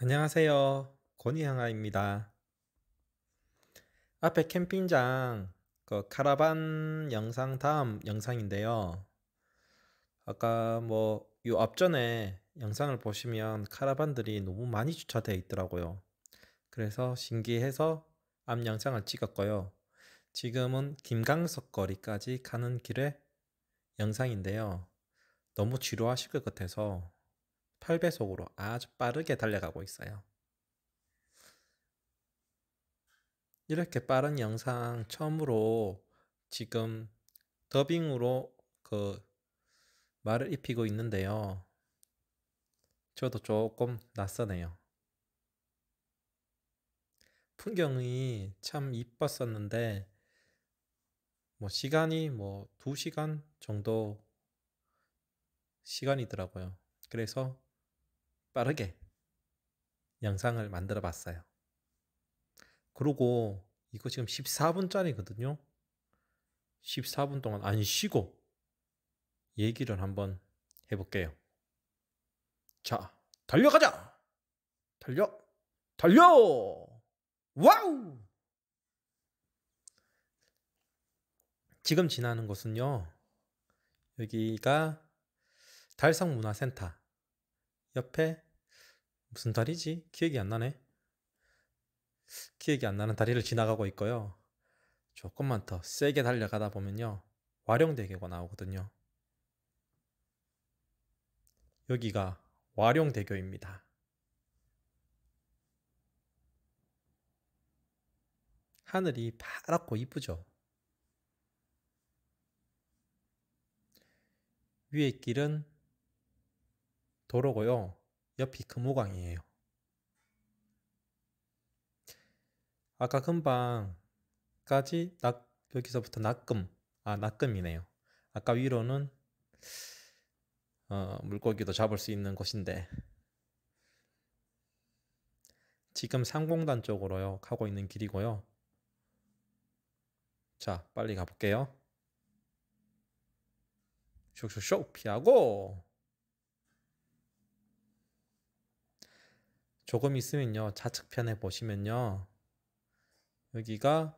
안녕하세요. 권희향아입니다. 앞에 캠핑장 그 카라반 영상 다음 영상인데요. 아까 뭐 요 앞전에 영상을 보시면 카라반들이 너무 많이 주차되어 있더라고요. 그래서 신기해서 앞 영상을 찍었고요. 지금은 김강석 거리까지 가는 길에 영상인데요. 너무 지루하실 것 같아서 8배속으로 아주 빠르게 달려가고 있어요. 이렇게 빠른 영상 처음으로 지금 더빙으로 그 말을 입히고 있는데요. 저도 조금 낯서네요. 풍경이 참 이뻤었는데 뭐 시간이 뭐 2시간 정도 시간이더라고요. 그래서 빠르게 영상을 만들어 봤어요. 그리고 이거 지금 14분짜리거든요. 14분 동안 안 쉬고 얘기를 한번 해볼게요. 자, 달려가자! 달려! 달려! 와우! 지금 지나는 곳은요, 여기가 달성문화센터 옆에 무슨 다리지? 기억이 안 나네. 기억이 안 나는 다리를 지나가고 있고요. 조금만 더 세게 달려가다 보면요. 와룡대교가 나오거든요. 여기가 와룡대교입니다. 하늘이 파랗고 이쁘죠? 위에 길은 도로고요. 옆이 금호강이에요. 아까 금방까지 낙 여기서부터 낙금 아 낙금이네요. 아까 위로는 어, 물고기도 잡을 수 있는 곳인데 지금 상공단 쪽으로요 가고 있는 길이고요. 자 빨리 가볼게요. 쇼쇼쇼 피하고 조금 있으면요. 좌측편에 보시면요. 여기가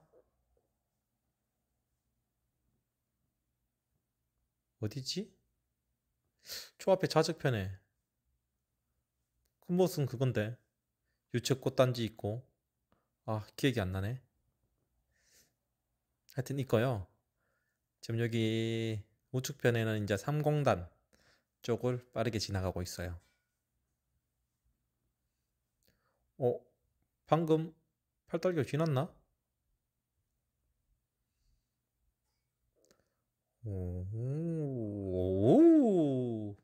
어디지? 초 앞에 좌측편에 큰 그 모습은 그건데 유채 꽃단지 있고 아 기억이 안 나네 하여튼 이거요 지금 여기 우측편에는 이제 삼공단 쪽을 빠르게 지나가고 있어요 어, 방금 팔달기가 지났나? 오, 오.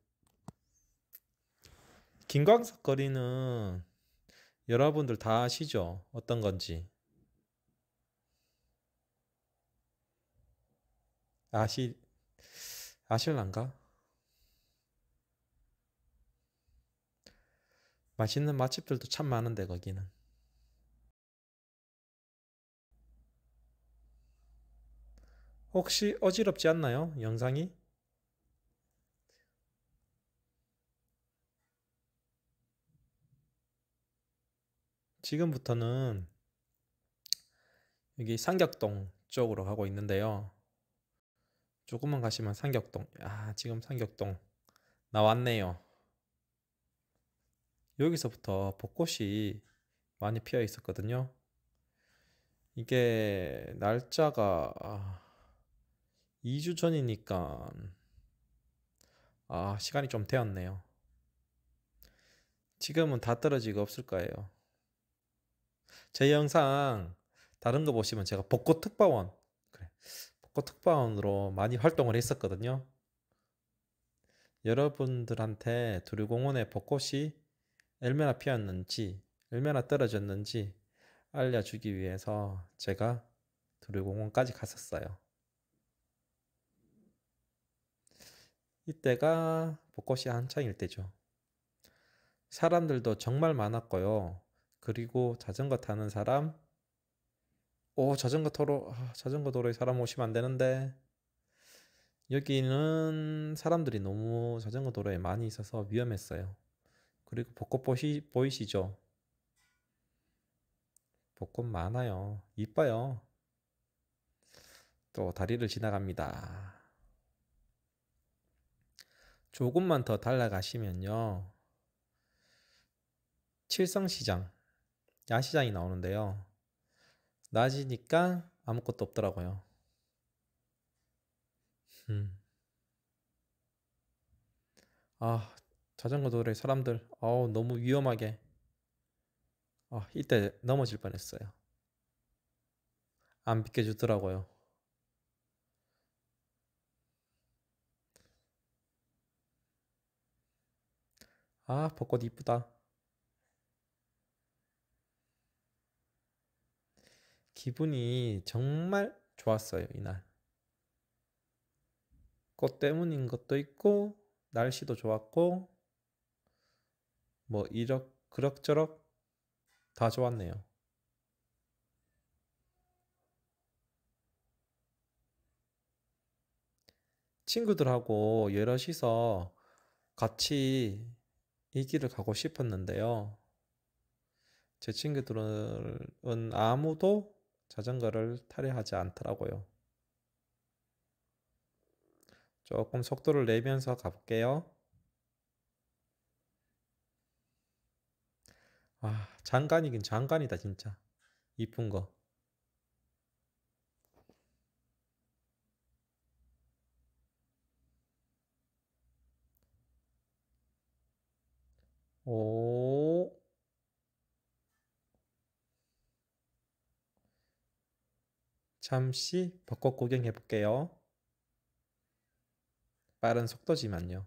김광석 거리는 여러분들 다 아시죠? 어떤 건지. 아시, 아실란가? 맛있는 맛집들도 참 많은데 거기는. 혹시 어지럽지 않나요? 영상이? 지금부터는 여기 삼격동 쪽으로 가고 있는데요. 조금만 가시면 삼격동 아, 지금 삼격동 나왔네요. 여기서부터 벚꽃이 많이 피어 있었거든요. 이게 날짜가 2주 아, 전이니까 아, 시간이 좀 되었네요. 지금은 다 떨어지고 없을 거예요. 제 영상 다른 거 보시면 제가 벚꽃 특파원 그래 벚꽃 특파원으로 많이 활동을 했었거든요. 여러분들한테 두류공원의 벚꽃이 얼마나 피었는지, 얼마나 떨어졌는지 알려주기 위해서 제가 두루공원까지 갔었어요. 이때가 벚꽃이 한창일 때죠. 사람들도 정말 많았고요. 그리고 자전거 타는 사람, 오 자전거 도로 아, 자전거 도로에 사람 오시면 안 되는데 여기는 사람들이 너무 자전거 도로에 많이 있어서 위험했어요. 그리고 벚꽃 보시, 보이시죠? 벚꽃 많아요. 이뻐요. 또 다리를 지나갑니다. 조금만 더 달라가시면요. 칠성시장, 야시장이 나오는데요. 낮이니까 아무것도 없더라고요. 음. 아, 자전거 도로에 사람들 아우 너무 위험하게 아 이때 넘어질 뻔했어요 안 비켜주더라고요 아 벚꽃 이쁘다 기분이 정말 좋았어요 이날 꽃 때문인 것도 있고 날씨도 좋았고 뭐 이럭 그럭저럭 다 좋았네요. 친구들하고 여럿이서 같이 이 길을 가고 싶었는데요. 제 친구들은 아무도 자전거를 타려 하지 않더라고요. 조금 속도를 내면서 가볼게요. 아 장관이긴 장관이다 진짜 이쁜 거 오. 잠시 벚꽃 구경해 볼게요. 빠른 속도지만요.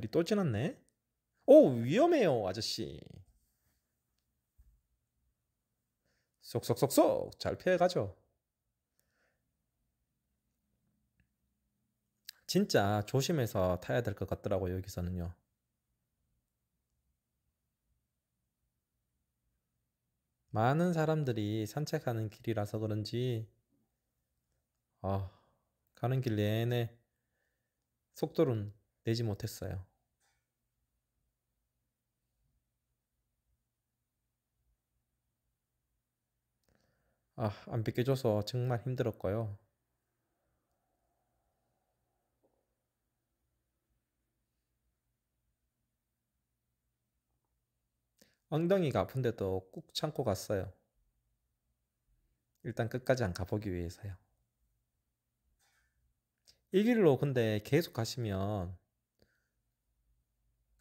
다리 또 지났네. 오 위험해요 아저씨. 쏙쏙쏙쏙 잘 피해가죠. 진짜 조심해서 타야 될 것 같더라고요 여기서는요. 많은 사람들이 산책하는 길이라서 그런지 아, 가는 길 내내 속도는 내지 못했어요. 아, 안 비껴줘서 정말 힘들었고요. 엉덩이가 아픈데도 꾹 참고 갔어요. 일단 끝까지 안 가보기 위해서요. 이 길로 근데 계속 가시면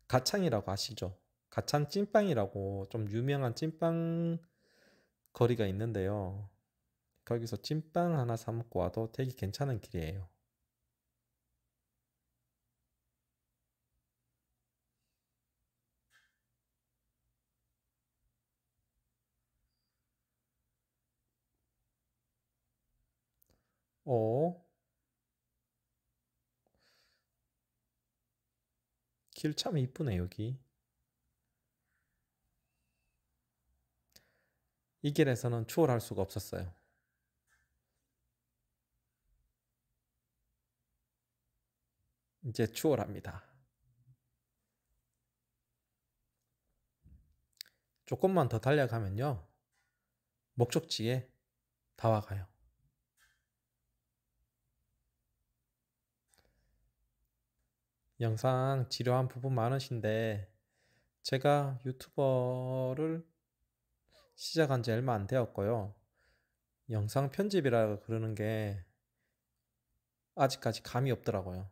가창이라고 아시죠? 가창 찐빵이라고 좀 유명한 찐빵 거리가 있는데요. 거기서 찐빵 하나 사 먹고 와도 되게 괜찮은 길이에요. 어? 길참 이쁘네 여기. 이 길에서는 추월할 수가 없었어요. 이제 추월합니다. 조금만 더 달려가면요. 목적지에 다 와가요. 영상 지루한 부분 많으신데 제가 유튜버를 시작한 지 얼마 안 되었고요. 영상 편집이라 그러는 게 아직까지 감이 없더라고요.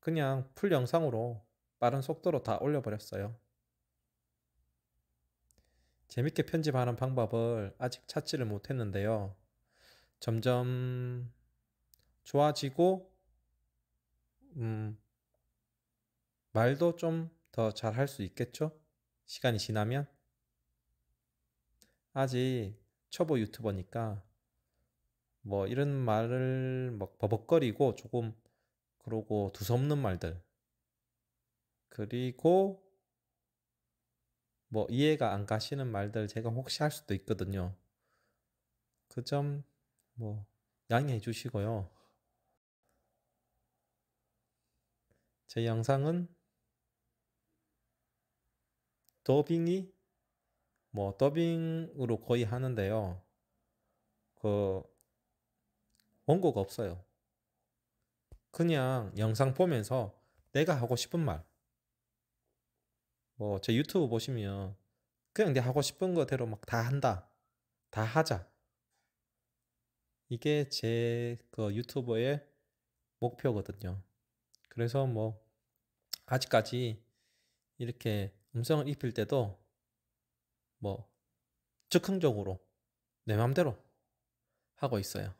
그냥 풀 영상으로 빠른 속도로 다 올려버렸어요. 재밌게 편집하는 방법을 아직 찾지를 못했는데요. 점점 좋아지고, 음, 말도 좀 더 잘 할 수 있겠죠? 시간이 지나면? 아직 초보 유튜버니까 뭐 이런 말을 막 버벅거리고 조금 그러고 두서없는 말들 그리고 뭐 이해가 안 가시는 말들 제가 혹시 할 수도 있거든요. 그 점 뭐 양해해 주시고요. 제 영상은 도빙이 뭐 더빙으로 거의 하는데요. 그 원고가 없어요. 그냥 영상 보면서 내가 하고 싶은 말. 뭐 제 유튜브 보시면 그냥 내 하고 싶은 거대로 막 다 한다. 다 하자. 이게 제 그 유튜버의 목표거든요. 그래서 뭐 아직까지 이렇게 음성을 입힐 때도 뭐 즉흥적으로 내 맘대로 하고 있어요.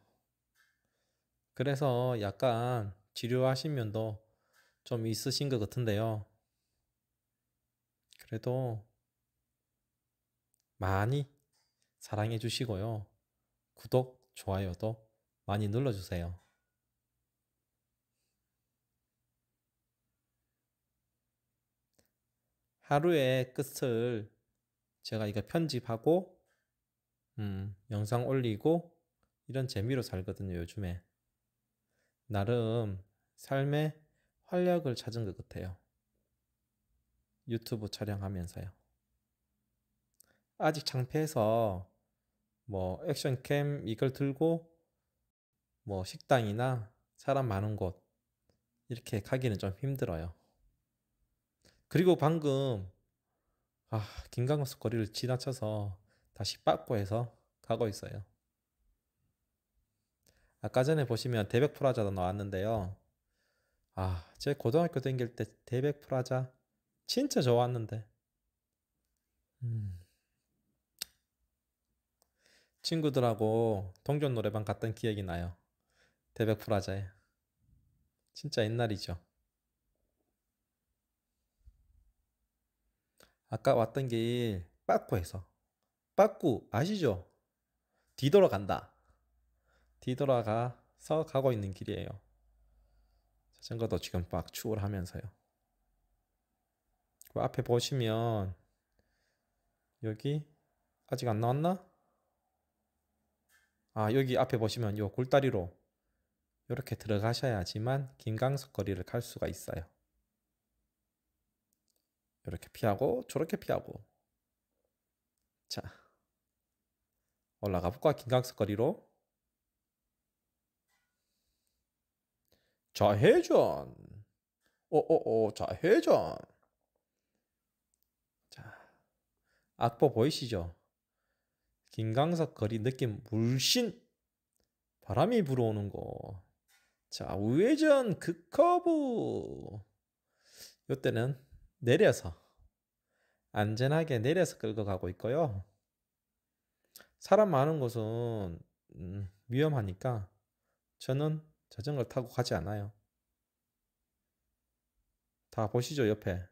그래서 약간 지루하신 면도 좀 있으신 것 같은데요. 그래도 많이 사랑해 주시고요. 구독, 좋아요도 많이 눌러주세요. 하루의 끝을 제가 이거 편집하고 음, 영상 올리고 이런 재미로 살거든요, 요즘에. 나름 삶의 활력을 찾은 것 같아요. 유튜브 촬영하면서요. 아직 창피해서 뭐 액션캠 이걸 들고 뭐 식당이나 사람 많은 곳 이렇게 가기는 좀 힘들어요. 그리고 방금 아, 김강석 거리를 지나쳐서 다시 빠꾸해서 가고 있어요. 아까 전에 보시면 대백 프라자도 나왔는데요. 아, 제 고등학교 다닐 때 대백 프라자 진짜 좋았는데. 음. 친구들하고 동전 노래방 갔던 기억이 나요. 대백 프라자에. 진짜 옛날이죠. 아까 왔던 길 빠꾸에서 빠꾸 아시죠? 뒤돌아간다. 뒤돌아가서 가고 있는 길이에요. 자전거도 지금 막 추월하면서요. 그 앞에 보시면 여기 아직 안 나왔나? 아 여기 앞에 보시면 요 골다리로 이렇게 들어가셔야지만 김강석 거리를 갈 수가 있어요. 이렇게 피하고 저렇게 피하고 자 올라가 볼까 긴각석거리로 좌회전 오오오 좌회전 자 악보 보이시죠 긴강석 거리 느낌 물씬 바람이 불어오는 거자 우회전 극커브 요때는 내려서 안전하게 내려서 끌고 가고 있고요. 사람 많은 곳은 음, 위험하니까 저는 자전거를 타고 가지 않아요. 다 보시죠, 옆에.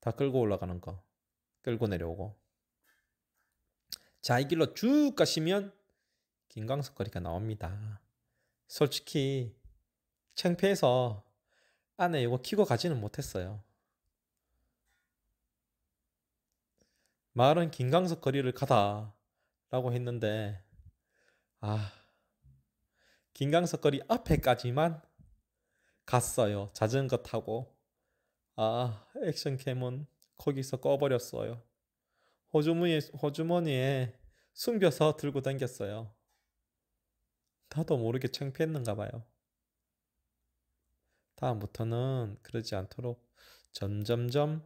다 끌고 올라가는 거. 끌고 내려오고. 자, 이 길로 쭉 가시면 김광석 거리가 나옵니다. 솔직히 창피해서 안에 이거 키고 가지는 못했어요. 마을은 김강석 거리를 가다 라고 했는데 아 김강석 거리 앞에까지만 갔어요. 자전거 타고 아 액션캠은 거기서 꺼버렸어요. 호주머니에, 호주머니에 숨겨서 들고 다겼어요 나도 모르게 창피했는가 봐요. 다음부터는 그러지 않도록 점점점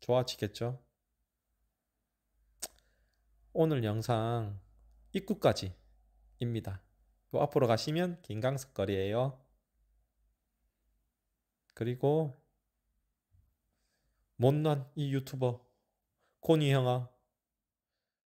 좋아지겠죠. 오늘 영상 입구까지입니다. 앞으로 가시면 김강석 거리에요 그리고 못난 이 유튜버 코니 형아